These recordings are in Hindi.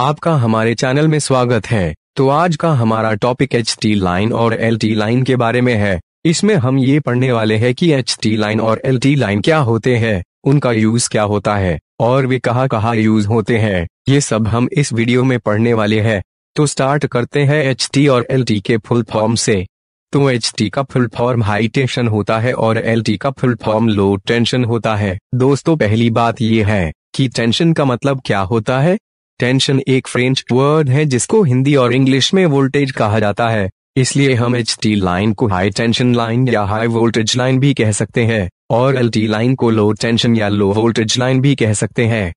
आपका हमारे चैनल में स्वागत है तो आज का हमारा टॉपिक एच टी लाइन और एल टी लाइन के बारे में है इसमें हम ये पढ़ने वाले हैं कि एच टी लाइन और एल टी लाइन क्या होते हैं उनका यूज क्या होता है और वे कहाँ कहाँ यूज होते हैं ये सब हम इस वीडियो में पढ़ने वाले हैं तो स्टार्ट करते हैं एच टी और एल टी के फुल फॉर्म से तो एच टी का फुल फॉर्म हाई टेंशन होता है और एल टी का फुल फॉर्म लो टेंशन होता है दोस्तों पहली बात ये है कि टेंशन का मतलब क्या होता है टेंशन एक फ्रेंच वर्ड है जिसको हिंदी और इंग्लिश में वोल्टेज कहा जाता है इसलिए हम एच टी लाइन को हाई टेंशन लाइन या हाई वोल्टेज लाइन भी कह सकते हैं और एल टी लाइन को लो टेंशन या लो वोल्टेज लाइन भी कह सकते हैं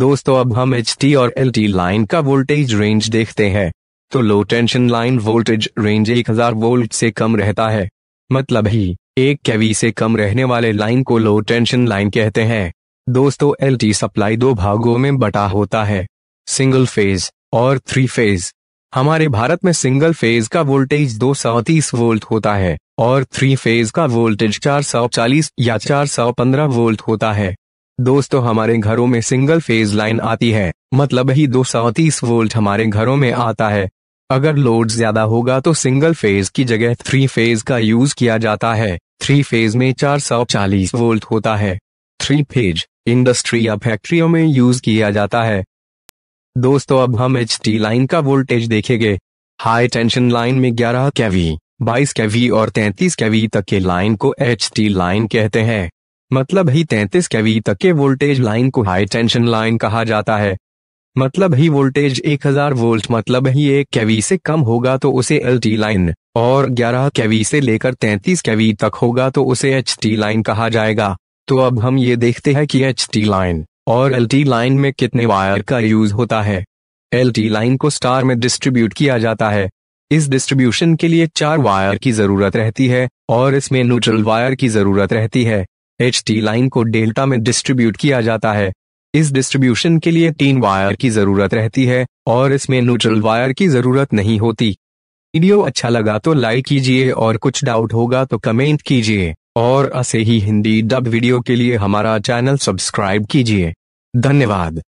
दोस्तों अब हम एच टी और एल टी लाइन का वोल्टेज रेंज देखते हैं तो low tension line voltage range 1000 volt से कम रहता है मतलब ही एक केवी से कम रहने वाले लाइन को लो टेंशन लाइन कहते हैं दोस्तों एल टी सप्लाई दो भागों में बटा होता है सिंगल फेज और थ्री फेज हमारे भारत में सिंगल फेज का वोल्टेज दो वोल्ट होता है और थ्री फेज का वोल्टेज 440 या 415 वोल्ट होता है दोस्तों हमारे घरों में सिंगल फेज लाइन आती है मतलब ही दो वोल्ट हमारे घरों में आता है अगर लोड ज्यादा होगा तो सिंगल फेज की जगह थ्री फेज का यूज किया जाता है थ्री फेज में 440 वोल्ट होता है थ्री फेज इंडस्ट्री या फैक्ट्रियों में यूज किया जाता है दोस्तों अब हम एच लाइन का वोल्टेज देखेंगे हाई टेंशन लाइन में 11 केवी 22 केवी और 33 केवी तक के लाइन को एच लाइन कहते हैं मतलब ही 33 केवी तक के वोल्टेज लाइन को हाई टेंशन लाइन कहा जाता है मतलब ही वोल्टेज 1000 वोल्ट मतलब ही एक केवी से कम होगा तो उसे एल लाइन और 11 केवी से लेकर 33 केवी तक होगा तो उसे एच लाइन कहा जाएगा तो अब हम ये देखते हैं कि एच लाइन और एलटी लाइन में कितने वायर का यूज होता है एलटी लाइन को स्टार में डिस्ट्रीब्यूट किया जाता है इस डिस्ट्रीब्यूशन के लिए चार वायर की जरूरत रहती है और इसमें न्यूट्रल वायर की जरूरत रहती है एच लाइन को डेल्टा में डिस्ट्रीब्यूट किया जाता है इस डिस्ट्रीब्यूशन के लिए तीन वायर की जरूरत रहती है और इसमें न्यूट्रल वायर की जरूरत नहीं होती वीडियो अच्छा लगा तो लाइक कीजिए और कुछ डाउट होगा तो कमेंट कीजिए और ऐसे ही हिंदी डब वीडियो के लिए हमारा चैनल सब्सक्राइब कीजिए धन्यवाद